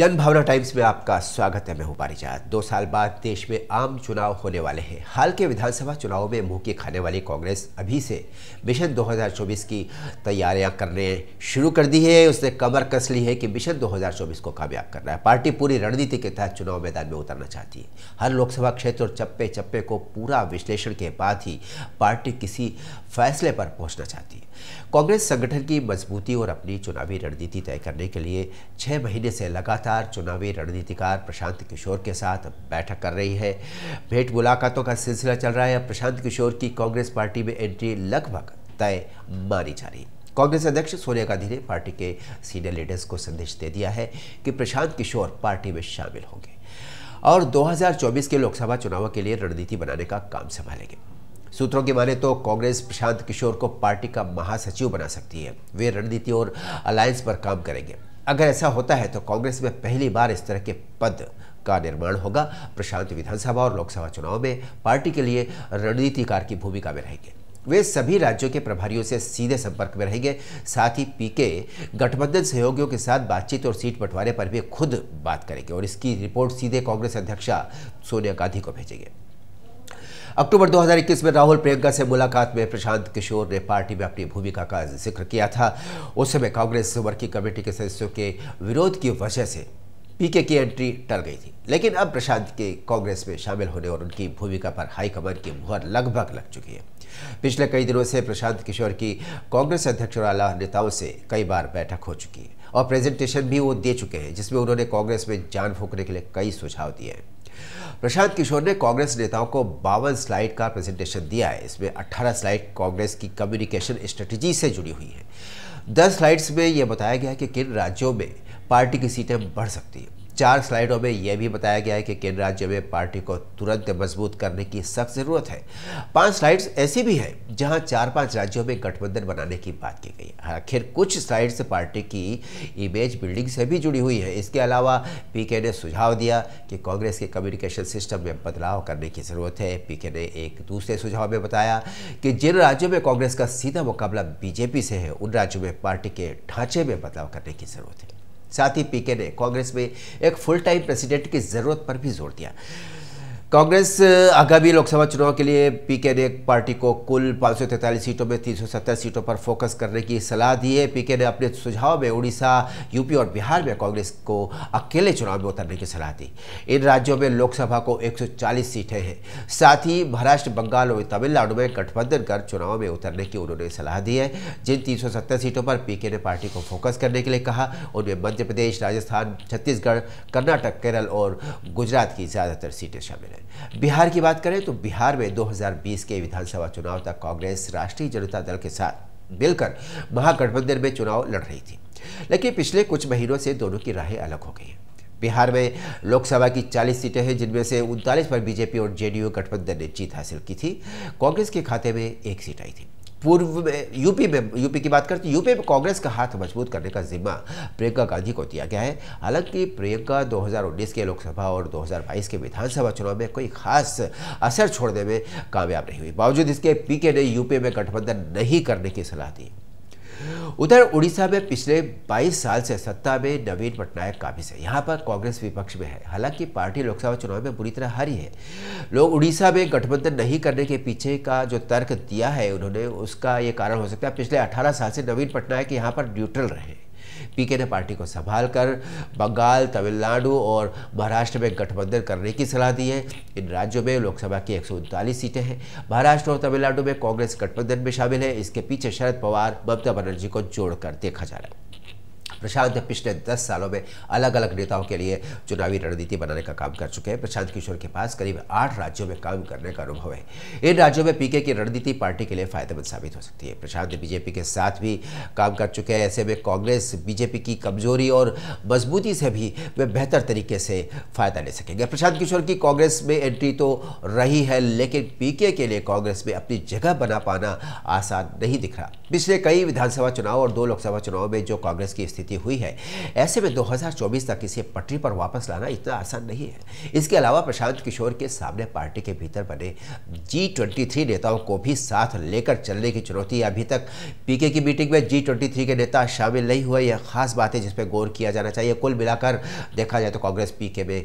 जन भावना टाइम्स में आपका स्वागत है मैं हूं पारिजात दो साल बाद देश में आम चुनाव होने वाले हैं हाल के विधानसभा चुनाव में मुंह के खाने वाली कांग्रेस अभी से मिशन 2024 की तैयारियां करने शुरू कर दी है उसने कमर कस ली है कि मिशन 2024 को कामयाब करना है पार्टी पूरी रणनीति के तहत चुनाव मैदान में उतरना चाहती है हर लोकसभा क्षेत्र और चप्पे चप्पे को पूरा विश्लेषण के बाद ही पार्टी किसी फैसले पर पहुँचना चाहती है कांग्रेस संगठन की मजबूती और अपनी चुनावी रणनीति तय करने के लिए छः महीने से लगातार लगातार चुनावी रणनीतिकार प्रशांत किशोर के साथ बैठक कर रही है भेंट मुलाकातों का सिलसिला चल रहा है प्रशांत किशोर की कांग्रेस पार्टी में एंट्री लगभग तय मानी जा रही है कांग्रेस अध्यक्ष सोनिया गांधी ने पार्टी के सीनियर लीडर्स को संदेश दे दिया है कि प्रशांत किशोर पार्टी में शामिल होंगे और 2024 के लोकसभा चुनाव के लिए रणनीति बनाने का काम संभालेंगे सूत्रों की माने तो कांग्रेस प्रशांत किशोर को पार्टी का महासचिव बना सकती है वे रणनीति और अलायंस पर काम करेंगे अगर ऐसा होता है तो कांग्रेस में पहली बार इस तरह के पद का निर्माण होगा प्रशांत विधानसभा और लोकसभा चुनाव में पार्टी के लिए रणनीतिकार की भूमिका में रहेंगे वे सभी राज्यों के प्रभारियों से सीधे संपर्क में रहेंगे साथ ही पीके गठबंधन सहयोगियों के साथ बातचीत और सीट बंटवारे पर भी खुद बात करेंगे और इसकी रिपोर्ट सीधे कांग्रेस अध्यक्षा सोनिया गांधी को भेजेंगे अक्टूबर 2021 में राहुल प्रियंका से मुलाकात में प्रशांत किशोर ने पार्टी में अपनी भूमिका का जिक्र किया था उस समय कांग्रेस वर्किंग कमेटी के सदस्यों के विरोध की वजह से पीके की एंट्री टल गई थी लेकिन अब प्रशांत के कांग्रेस में शामिल होने और उनकी भूमिका पर हाईकमान की मुहर लगभग लग चुकी है पिछले कई दिनों से प्रशांत किशोर की कांग्रेस अध्यक्ष और आला नेताओं से कई बार बैठक हो चुकी है और प्रेजेंटेशन भी वो दे चुके हैं जिसमें उन्होंने कांग्रेस में जान फूकने के लिए कई सुझाव दिए हैं प्रशांत किशोर ने कांग्रेस नेताओं को बावन स्लाइड का प्रेजेंटेशन दिया है इसमें 18 स्लाइड कांग्रेस की कम्युनिकेशन स्ट्रेटजी से जुड़ी हुई है दस स्लाइड्स में यह बताया गया है कि किन राज्यों में पार्टी की सीटें बढ़ सकती है चार स्लाइडों में यह भी बताया गया है कि केंद्र राज्य में पार्टी को तुरंत मजबूत करने की सख्त जरूरत है पांच स्लाइड्स ऐसी भी हैं जहां चार पांच राज्यों में गठबंधन बनाने की बात की गई है आखिर कुछ स्लाइड्स पार्टी की इमेज बिल्डिंग से भी जुड़ी हुई है इसके अलावा पीके ने सुझाव दिया कि कांग्रेस के कम्युनिकेशन सिस्टम में बदलाव करने की जरूरत है पीके ने एक दूसरे सुझाव में बताया कि जिन राज्यों में कांग्रेस का सीधा मुकाबला बीजेपी से है उन राज्यों में पार्टी के ढांचे में बदलाव करने की जरूरत है साथ ही पीके ने कांग्रेस में एक फुल टाइम प्रेसिडेंट की जरूरत पर भी जोर दिया कांग्रेस आगामी लोकसभा चुनाव के लिए पी के ने पार्टी को कुल पाँच सीटों में तीन सीटों पर फोकस करने की सलाह दी है पी के ने अपने सुझाव में उड़ीसा यूपी और बिहार में कांग्रेस को अकेले चुनाव में उतरने की सलाह दी इन राज्यों में लोकसभा को 140 सीटें हैं साथ ही महाराष्ट्र बंगाल और तमिलनाडु में गठबंधन कर चुनाव में उतरने की उन्होंने सलाह दी है जिन तीन सीटों पर पी ने पार्टी को फोकस करने के लिए कहा उनमें मध्य प्रदेश राजस्थान छत्तीसगढ़ कर्नाटक केरल और गुजरात की ज़्यादातर सीटें शामिल हैं हैं बिहार की बात करें तो बिहार में 2020 के विधानसभा चुनाव तक कांग्रेस राष्ट्रीय जनता दल के साथ मिलकर महागठबंधन में चुनाव लड़ रही थी लेकिन पिछले कुछ महीनों से दोनों की राहें अलग हो गई हैं बिहार में लोकसभा की 40 सीटें हैं जिनमें से उनतालीस पर बीजेपी और जेडीयू गठबंधन ने जीत हासिल की थी कांग्रेस के खाते में एक सीट आई थी पूर्व में यूपी में यूपी की बात करते हैं तो यूपी में कांग्रेस का हाथ मजबूत करने का जिम्मा प्रियंका गांधी को दिया गया है हालांकि प्रियंका 2019 के लोकसभा और 2022 के विधानसभा चुनाव में कोई खास असर छोड़ने में कामयाब नहीं हुई बावजूद इसके पीके ने यूपी में गठबंधन नहीं करने की सलाह दी उधर उड़ीसा में पिछले 22 साल से सत्ता में नवीन पटनायक काबिज है यहाँ पर कांग्रेस विपक्ष में है हालांकि पार्टी लोकसभा चुनाव में बुरी तरह हारी है लोग उड़ीसा में गठबंधन नहीं करने के पीछे का जो तर्क दिया है उन्होंने उसका ये कारण हो सकता है पिछले अठारह साल से नवीन पटनायक यहाँ पर न्यूट्रल रहे पीके ने पार्टी को संभाल कर बंगाल तमिलनाडु और महाराष्ट्र में गठबंधन करने की सलाह दी है इन राज्यों में लोकसभा की एक सीटें हैं महाराष्ट्र और तमिलनाडु में कांग्रेस गठबंधन में शामिल है इसके पीछे शरद पवार ममता बनर्जी को जोड़कर देखा जा रहा है प्रशांत पिछले दस सालों में अलग अलग नेताओं के लिए चुनावी रणनीति बनाने का काम कर चुके हैं प्रशांत किशोर के पास करीब आठ राज्यों में काम करने का अनुभव है इन राज्यों में पीके की रणनीति पार्टी के लिए फायदेमंद साबित हो सकती है प्रशांत बीजेपी के साथ भी काम कर चुके हैं ऐसे में कांग्रेस बीजेपी की कमजोरी और मजबूती से भी वे बेहतर तरीके से फायदा ले सकेंगे प्रशांत किशोर की कांग्रेस में एंट्री तो रही है लेकिन पीके के लिए कांग्रेस में अपनी जगह बना पाना आसान नहीं दिख रहा पिछले कई विधानसभा चुनाव और दो लोकसभा चुनाव में जो कांग्रेस की स्थिति स्थिति हुई है ऐसे में 2024 तक इसे पटरी पर वापस लाना इतना आसान नहीं है इसके अलावा प्रशांत किशोर के सामने पार्टी के भीतर बने जी नेताओं को भी साथ लेकर चलने की चुनौती अभी तक पीके की मीटिंग में जी के नेता शामिल नहीं हुए यह खास बात है जिस पर गौर किया जाना चाहिए कुल मिलाकर देखा जाए तो कांग्रेस पीके में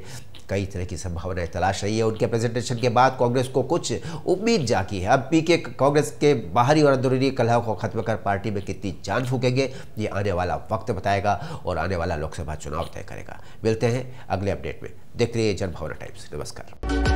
कई तरह की संभावनाएं तलाश रही है उनके प्रेजेंटेशन के बाद कांग्रेस को कुछ उम्मीद जागी है अब पी के कांग्रेस के बाहरी और अंदरूनी कलह को खत्म कर पार्टी में कितनी जान फूकेंगे ये आने वाला वक्त बताएगा और आने वाला लोकसभा चुनाव तय करेगा मिलते हैं अगले अपडेट में देखते रहिए जनभावना टाइम्स नमस्कार